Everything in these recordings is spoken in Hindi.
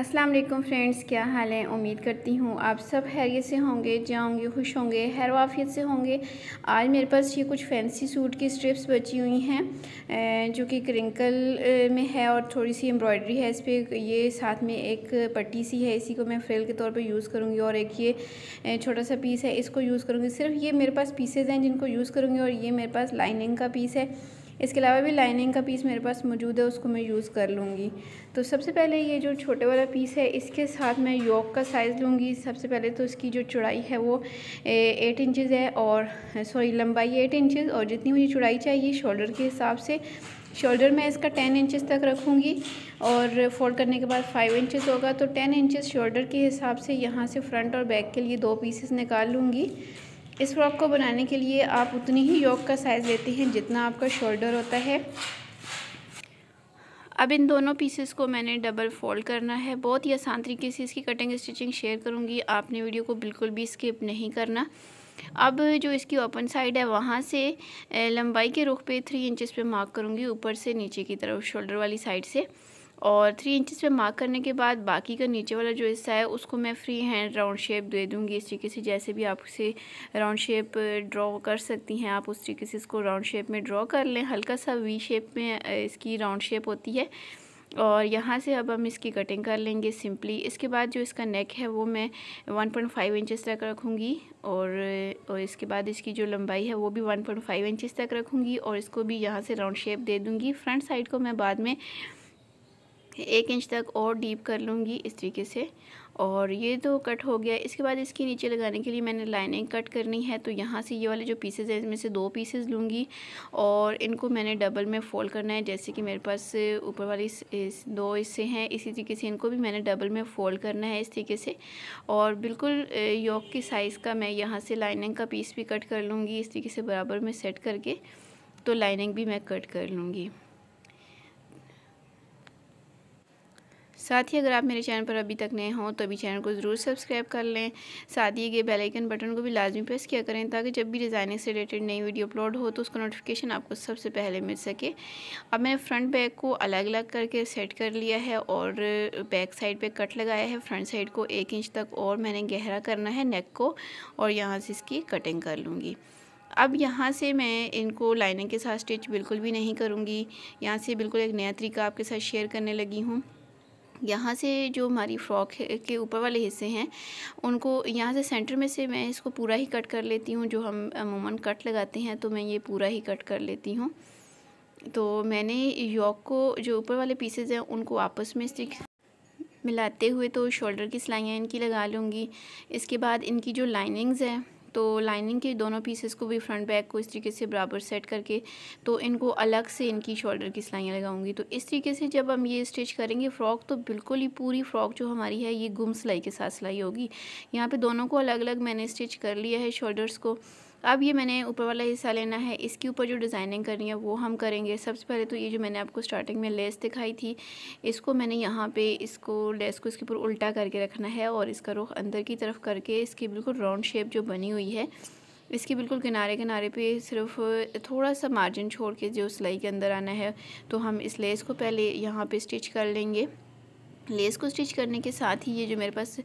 अस्सलाम वालेकुम फ्रेंड्स क्या हाल है उम्मीद करती हूँ आप सब हैरियत से होंगे जाओंगे खुश होंगे हैर वाफियत से होंगे आज मेरे पास ये कुछ फैंसी सूट की स्ट्रिप्स बची हुई हैं जो कि क्रिंकल में है और थोड़ी सी एम्ब्रॉयडरी है इस पर ये साथ में एक पट्टी सी है इसी को मैं फ्रेल के तौर पर यूज़ करूँगी और एक ये छोटा सा पीस है इसको यूज़ करूँगी सिर्फ ये मेरे पास पीसेज हैं जिनको यूज़ करूँगी और ये मेरे पास लाइनिंग का पीस है इसके अलावा भी लाइनिंग का पीस मेरे पास मौजूद है उसको मैं यूज़ कर लूँगी तो सबसे पहले ये जो छोटे वाला पीस है इसके साथ मैं योक का साइज़ लूँगी सबसे पहले तो इसकी जो चौड़ाई है वो एट इंचज़ है और सॉरी लंबाई एट इंचज़ और जितनी मुझे चौड़ाई चाहिए शोल्डर के हिसाब से शोल्डर मैं इसका टेन इंचज़ तक रखूँगी और फोल्ड करने के बाद फाइव इंचज़ होगा तो टेन इंचज़ शोल्डर के हिसाब से यहाँ से फ्रंट और बैक के लिए दो पीसेस निकाल लूँगी इस फ्रॉक को बनाने के लिए आप उतनी ही योग का साइज़ लेते हैं जितना आपका शोल्डर होता है अब इन दोनों पीसेस को मैंने डबल फोल्ड करना है बहुत ही आसान तरीके से इसकी कटिंग स्टिचिंग शेयर करूँगी आपने वीडियो को बिल्कुल भी स्किप नहीं करना अब जो इसकी ओपन साइड है वहाँ से लंबाई के रुख पे थ्री इंचज़ पे मार्क करूँगी ऊपर से नीचे की तरफ शोल्डर वाली साइड से और थ्री इंचेस पे मार्क करने के बाद बाकी का नीचे वाला जो हिस्सा है उसको मैं फ्री हैंड राउंड शेप दे दूँगी इस तरीके से जैसे भी आप उसे राउंड शेप ड्रॉ कर सकती हैं आप उस तरीके से इसको राउंड शेप में ड्रॉ कर लें हल्का सा वी शेप में इसकी राउंड शेप होती है और यहाँ से अब हम इसकी कटिंग कर लेंगे सिंपली इसके बाद जो इसका नेक है वो मैं 1.5 पॉइंट इंचज़ तक रखूँगी और और इसके बाद इसकी जो लंबाई है वो भी 1.5 पॉइंट इंचज़ तक रखूँगी और इसको भी यहाँ से राउंड शेप दे दूँगी फ्रंट साइड को मैं बाद में एक इंच तक और डीप कर लूँगी इस तरीके से और ये तो कट हो गया इसके बाद इसके नीचे लगाने के लिए मैंने लाइनिंग कट करनी है तो यहाँ से ये वाले जो पीसेज हैं इसमें से दो पीसेज लूँगी और इनको मैंने डबल में फ़ोल्ड करना है जैसे कि मेरे पास ऊपर वाली दो हिस्से हैं इसी तरीके से इनको भी मैंने डबल में फ़ोल्ड करना है इस तरीके से और बिल्कुल योग के साइज़ का मैं यहाँ से लाइनिंग का पीस भी कट कर लूँगी इस तरीके से बराबर में सेट करके तो लाइनिंग भी मैं कट कर लूँगी साथ ही अगर आप मेरे चैनल पर अभी तक नए हों तो अभी चैनल को ज़रूर सब्सक्राइब कर लें साथ ही ये बेलाइकन बटन को भी लाजमी प्रेस किया करें ताकि जब भी डिज़ाइनिंग से रिलेटेड नई वीडियो अपलोड हो तो उसका नोटिफिकेशन आपको सबसे पहले मिल सके अब मैंने फ्रंट बैग को अलग अलग करके सेट कर लिया है और बैक साइड पर कट लगाया है फ्रंट साइड को एक इंच तक और मैंने गहरा करना है नेक को और यहाँ से इसकी कटिंग कर लूँगी अब यहाँ से मैं इनको लाइनिंग के साथ स्टिच बिल्कुल भी नहीं करूँगी यहाँ से बिल्कुल एक नया तरीका आपके साथ शेयर करने लगी हूँ यहाँ से जो हमारी फ्रॉक के ऊपर वाले हिस्से हैं उनको यहाँ से सेंटर में से मैं इसको पूरा ही कट कर लेती हूँ जो हम अमूमन कट लगाते हैं तो मैं ये पूरा ही कट कर लेती हूँ तो मैंने यॉक को जो ऊपर वाले पीसेज हैं उनको आपस में स्टिक मिलाते हुए तो शोल्डर की सिलाइयाँ इनकी लगा लूँगी इसके बाद इनकी जो लाइनिंग्स हैं तो लाइनिंग के दोनों पीसेस को भी फ्रंट बैक को इस तरीके से बराबर सेट करके तो इनको अलग से इनकी शोल्डर की सिलाइयाँ लगाऊंगी तो इस तरीके से जब हम ये स्टिच करेंगे फ़्रॉक तो बिल्कुल ही पूरी फ़्रॉक जो हमारी है ये गुम सिलाई के साथ सिलाई होगी यहाँ पर दोनों को अलग अलग मैंने स्टिच कर लिया है शोल्डर्स को अब ये मैंने ऊपर वाला हिस्सा लेना है इसके ऊपर जो डिज़ाइनिंग करनी है वो हम करेंगे सबसे पहले तो ये जो मैंने आपको स्टार्टिंग में लेस दिखाई थी इसको मैंने यहाँ पे इसको लेस को इसके ऊपर उल्टा करके रखना है और इसका रुख अंदर की तरफ करके इसकी बिल्कुल राउंड शेप जो बनी हुई है इसके बिल्कुल किनारे किनारे पे सिर्फ थोड़ा सा मार्जिन छोड़ के जो सिलाई के अंदर आना है तो हम इस लेस को पहले यहाँ पे स्टिच कर लेंगे लेस को स्टिच करने के साथ ही ये जो मेरे पास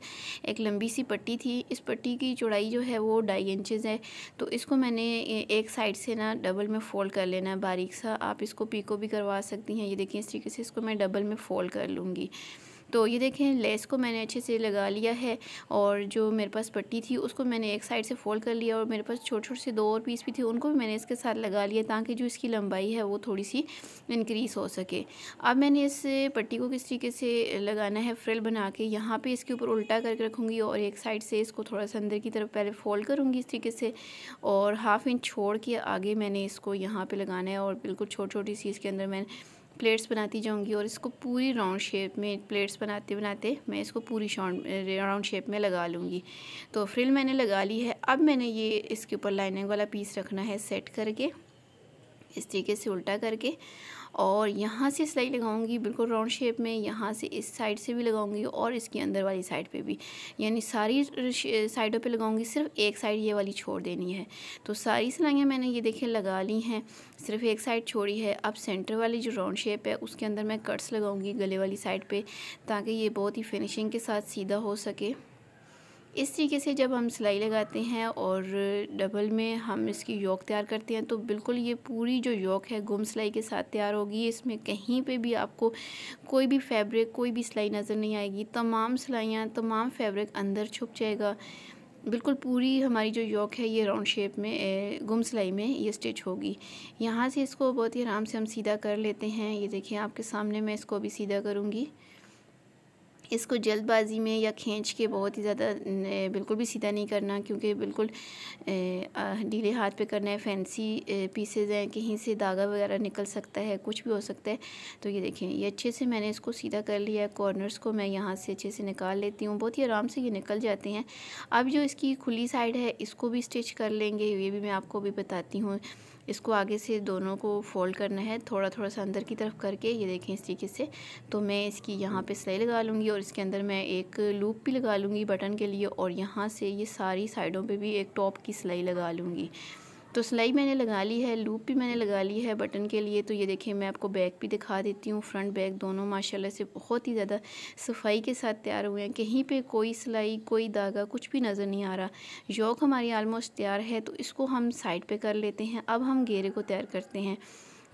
एक लंबी सी पट्टी थी इस पट्टी की चौड़ाई जो है वो ढाई इंचज़ है तो इसको मैंने एक साइड से ना डबल में फ़ोल्ड कर लेना है बारीक सा आप इसको पीको भी करवा सकती हैं ये देखिए इस तरीके से इसको मैं डबल में फ़ोल्ड कर लूँगी तो ये देखें लेस को मैंने अच्छे से लगा लिया है और जो मेरे पास पट्टी थी उसको मैंने एक साइड से फ़ोल्ड कर लिया और मेरे पास छोटे छोटे से दो और पीस भी थे उनको भी मैंने इसके साथ लगा लिया ताकि जो इसकी लंबाई है वो थोड़ी सी इनक्रीज़ हो सके अब मैंने इस पट्टी को किस तरीके से लगाना है फ्रिल बना के यहाँ पर इसके ऊपर उल्टा करके रखूँगी और एक साइड से इसको थोड़ा सा अंदर की तरफ पहले फ़ोल्ड करूँगी इस तरीके से और हाफ़ इंच छोड़ के आगे मैंने इसको यहाँ पर लगाना है और बिल्कुल छोटी छोटी सी इसके अंदर मैंने प्लेट्स बनाती जाऊंगी और इसको पूरी राउंड शेप में प्लेट्स बनाते बनाते मैं इसको पूरी राउंड शेप में लगा लूँगी तो फ्रिल मैंने लगा ली है अब मैंने ये इसके ऊपर लाइनिंग वाला पीस रखना है सेट करके इस तरीके से उल्टा करके और यहाँ से सिलाई लगाऊंगी बिल्कुल राउंड शेप में यहाँ से इस साइड से भी लगाऊंगी और इसके अंदर वाली साइड पे भी यानी सारी साइडों पे लगाऊंगी सिर्फ एक साइड ये वाली छोड़ देनी है तो सारी सिलाइयाँ मैंने ये देखे लगा ली हैं सिर्फ एक साइड छोड़ी है अब सेंटर वाली जो राउंड शेप है उसके अंदर मैं कट्स लगाऊँगी गले वाली साइड पर ताकि ये बहुत ही फिनिशिंग के साथ सीधा हो सके इस तरीके से जब हम सिलाई लगाते हैं और डबल में हम इसकी योक तैयार करते हैं तो बिल्कुल ये पूरी जो योक है गुम सिलाई के साथ तैयार होगी इसमें कहीं पे भी आपको कोई भी फैब्रिक कोई भी सिलाई नज़र नहीं आएगी तमाम सिलाइयाँ तमाम फैब्रिक अंदर छुप जाएगा बिल्कुल पूरी हमारी जो योक है ये राउंड शेप में गुम सिलाई में ये स्टिच होगी यहाँ से इसको बहुत ही आराम से हम सीधा कर लेते हैं ये देखिए आपके सामने मैं इसको भी सीधा करूँगी इसको जल्दबाजी में या खींच के बहुत ही ज़्यादा बिल्कुल भी सीधा नहीं करना क्योंकि बिल्कुल ढीले हाथ पे करना है फैंसी पीसेज हैं कहीं से धागा वगैरह निकल सकता है कुछ भी हो सकता है तो ये देखें ये अच्छे से मैंने इसको सीधा कर लिया है कॉर्नर्स को मैं यहाँ से अच्छे से निकाल लेती हूँ बहुत ही आराम से ये निकल जाते हैं अब जो इसकी खुली साइड है इसको भी स्टिच कर लेंगे ये भी मैं आपको भी बताती हूँ इसको आगे से दोनों को फोल्ड करना है थोड़ा थोड़ा सा अंदर की तरफ करके ये देखें इस तरीके से तो मैं इसकी यहाँ पे सिलाई लगा लूँगी और इसके अंदर मैं एक लूप भी लगा लूँगी बटन के लिए और यहाँ से ये सारी साइडों पे भी एक टॉप की सिलाई लगा लूँगी तो सिलाई मैंने लगा ली है लूप भी मैंने लगा ली है बटन के लिए तो ये देखें मैं आपको बैक भी दिखा देती हूँ फ्रंट बैग दोनों माशाल्लाह से बहुत ही ज़्यादा सफाई के साथ तैयार हुए हैं कहीं पे कोई सिलाई कोई धागा कुछ भी नज़र नहीं आ रहा योक हमारी आलमोस्ट तैयार है तो इसको हम साइड पर कर लेते हैं अब हम घेरे को तैयार करते हैं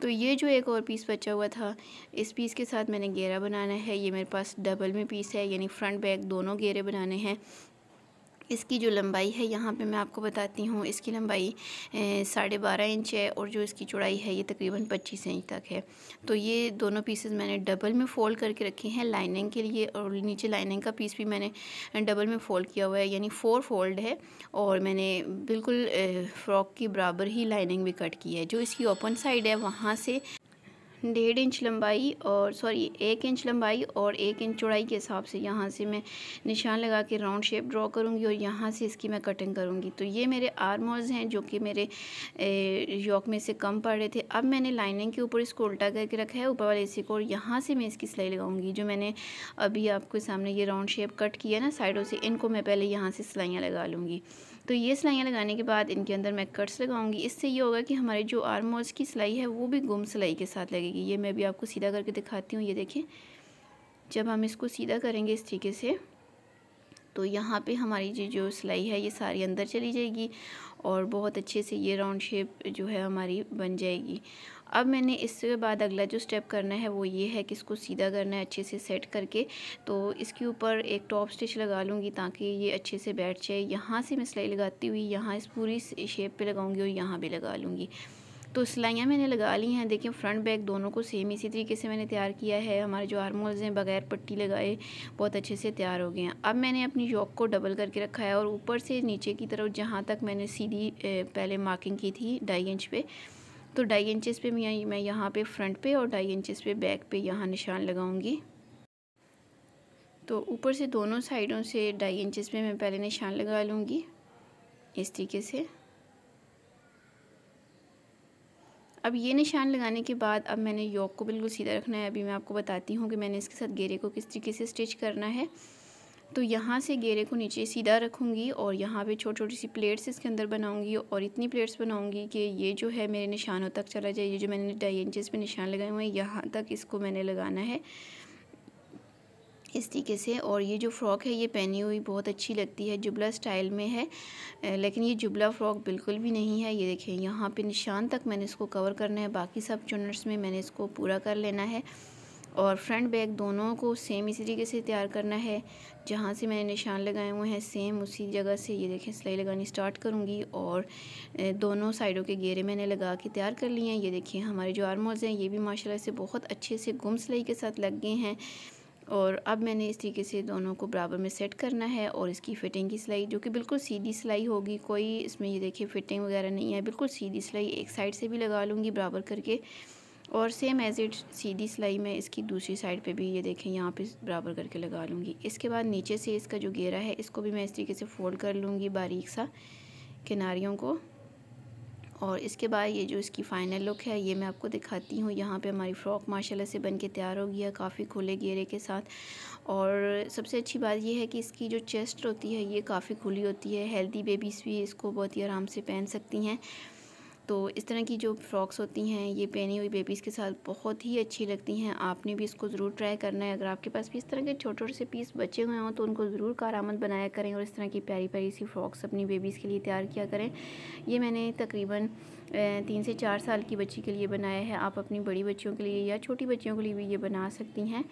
तो ये जो एक और पीस बचा हुआ था इस पीस के साथ मैंने घेरा बनाना है ये मेरे पास डबल में पीस है यानी फ्रंट बैक दोनों घेरे बनाने हैं इसकी जो लंबाई है यहाँ पे मैं आपको बताती हूँ इसकी लंबाई साढ़े बारह इंच है और जो इसकी चौड़ाई है ये तकरीबन पच्चीस इंच तक है तो ये दोनों पीसेस मैंने डबल में फ़ोल्ड करके रखे हैं लाइनिंग के लिए और नीचे लाइनिंग का पीस भी मैंने डबल में फ़ोल्ड किया हुआ है यानी फ़ोर फोल्ड है और मैंने बिल्कुल फ़्रॉक के बराबर ही लाइनिंग भी कट की है जो इसकी ओपन साइड है वहाँ से डेढ़ इंच लंबाई और सॉरी एक इंच लंबाई और एक इंच चौड़ाई के हिसाब से यहाँ से मैं निशान लगा के राउंड शेप ड्रॉ करूँगी और यहाँ से इसकी मैं कटिंग करूँगी तो ये मेरे आर्मोज हैं जो कि मेरे यॉक में से कम पड़ रहे थे अब मैंने लाइनिंग के ऊपर इसको उल्टा करके रखा है ऊपर वाले इसी को और यहाँ से मैं इसकी सिलाई लगाऊंगी जो मैंने अभी आपके सामने ये राउंड शेप कट किया ना साइडों से इनको मैं पहले यहाँ से सिलाइयाँ लगा लूँगी तो ये सिलाइयाँ लगाने के बाद इनके अंदर मैं कट्स लगाऊंगी इससे ये होगा कि हमारे जो आर्म होल्स की सिलाई है वो भी गुम सिलाई के साथ लगेगी ये मैं भी आपको सीधा करके दिखाती हूँ ये देखें जब हम इसको सीधा करेंगे इस तरीके से तो यहाँ पे हमारी जो जो सिलाई है ये सारी अंदर चली जाएगी और बहुत अच्छे से ये राउंड शेप जो है हमारी बन जाएगी अब मैंने इसके बाद अगला जो स्टेप करना है वो ये है कि इसको सीधा करना है अच्छे से सेट करके तो इसके ऊपर एक टॉप स्टिच लगा लूँगी ताकि ये अच्छे से बैठ जाए यहाँ से मैं सिलाई लगाती हुई यहाँ इस पूरी शेप पर लगाऊँगी और यहाँ भी लगा लूँगी तो सिलाइयाँ मैंने लगा ली हैं देखिए फ्रंट बैक दोनों को सेम इसी तरीके से मैंने तैयार किया है हमारे जो आर्मोल्स हैं बगैर पट्टी लगाए बहुत अच्छे से तैयार हो गए हैं अब मैंने अपनी योक को डबल करके रखा है और ऊपर से नीचे की तरफ जहाँ तक मैंने सीधी पहले मार्किंग की थी ढाई इंच पे तो ढाई इंचज़ पे मैं यहाँ पे फ्रंट पे और ढाई इंचज़ पे बैक पे यहाँ निशान लगाऊंगी तो ऊपर से दोनों साइडों से ढाई इंचज़ पे मैं पहले निशान लगा लूँगी इस तरीके से अब ये निशान लगाने के बाद अब मैंने योक को बिल्कुल सीधा रखना है अभी मैं आपको बताती हूँ कि मैंने इसके साथ घेरे को किस तरीके से स्टिच करना है तो यहाँ से घेरे को नीचे सीधा रखूँगी और यहाँ पे छोटी छोटी सी प्लेट्स इसके अंदर बनाऊँगी और इतनी प्लेट्स बनाऊँगी कि ये जो है मेरे निशानों तक चला जाए ये जो मैंने ढाई इंचज़ पे निशान लगाए हुए हैं यहाँ तक इसको मैंने लगाना है इस तरीके से और ये जो फ़्रॉक है ये पहनी हुई बहुत अच्छी लगती है जुबला स्टाइल में है लेकिन ये जुबला फ़्रॉक बिल्कुल भी नहीं है ये देखें यहाँ पे निशान तक मैंने इसको कवर करना है बाकी सब चुनर्स में मैंने इसको पूरा कर लेना है और फ्रंट बैक दोनों को सेम इसी तरीके से तैयार करना है जहाँ से मैंने निशान लगाए हुए हैं सेम उसी जगह से ये देखें सिलाई लगानी स्टार्ट करूँगी और दोनों साइडों के घेरे मैंने लगा के तैयार कर लिए हैं ये देखिए हमारे जो आर्मोल्स हैं ये भी माशाला से बहुत अच्छे से गुम सिलाई के साथ लग गए हैं और अब मैंने इस तरीके से दोनों को बराबर में सेट करना है और इसकी फ़िटिंग की सिलाई जो कि बिल्कुल सीधी सिलाई होगी कोई इसमें ये देखिए फ़िटिंग वगैरह नहीं है बिल्कुल सीधी सिलाई एक साइड से भी लगा लूँगी बराबर करके और सेम एज़ इट सीधी सिलाई में इसकी दूसरी साइड पे भी ये देखें यहाँ पे बराबर करके लगा लूँगी इसके बाद नीचे से इसका जो घेरा है इसको भी मैं इस तरीके से फोल्ड कर लूँगी बारीक सा किनारियों को और इसके बाद ये जो इसकी फ़ाइनल लुक है ये मैं आपको दिखाती हूँ यहाँ पे हमारी फ़्रॉक माशाल्लाह से बन के तैयार हो गया काफ़ी खुले गेरे के साथ और सबसे अच्छी बात ये है कि इसकी जो चेस्ट होती है ये काफ़ी खुली होती है हेल्दी बेबीज़ भी इसको बहुत ही आराम से पहन सकती हैं तो इस तरह की जो फ्रॉक्स होती हैं ये पहनी हुई बेबीज़ के साथ बहुत ही अच्छी लगती हैं आपने भी इसको ज़रूर ट्राई करना है अगर आपके पास भी इस तरह के छोटे छोटे से पीस बचे हुए हों तो उनको ज़रूर कारामद बनाया करें और इस तरह की प्यारी प्यारी सी फ्रॉक्स अपनी बेबीज़ के लिए तैयार किया करें ये मैंने तकरीबन तीन से चार साल की बच्ची के लिए बनाया है आप अपनी बड़ी बच्चियों के लिए या छोटी बच्चियों के लिए भी ये बना सकती हैं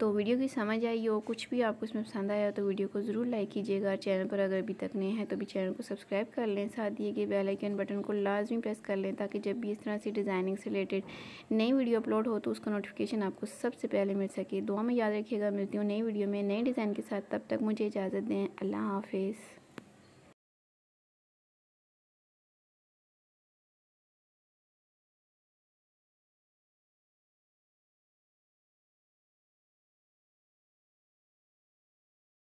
तो वीडियो की समझ आई हो कुछ भी आपको इसमें पसंद आया तो वीडियो को ज़रूर लाइक कीजिएगा और चैनल पर अगर अभी तक नए हैं तो भी चैनल को सब्सक्राइब कर लें साथ दिए गए बेलाइकन बटन को लाजमी प्रेस कर लें ताकि जब भी इस तरह से डिज़ाइनिंग से रिलेटेड नई वीडियो अपलोड हो तो उसका नोटिफिकेशन आपको सबसे पहले मिल सके दुआ में याद रखिएगा मिलती हूँ नई वीडियो में नए डिज़ाइन के साथ तब तक मुझे इजाज़त दें अल्लाह हाफिज़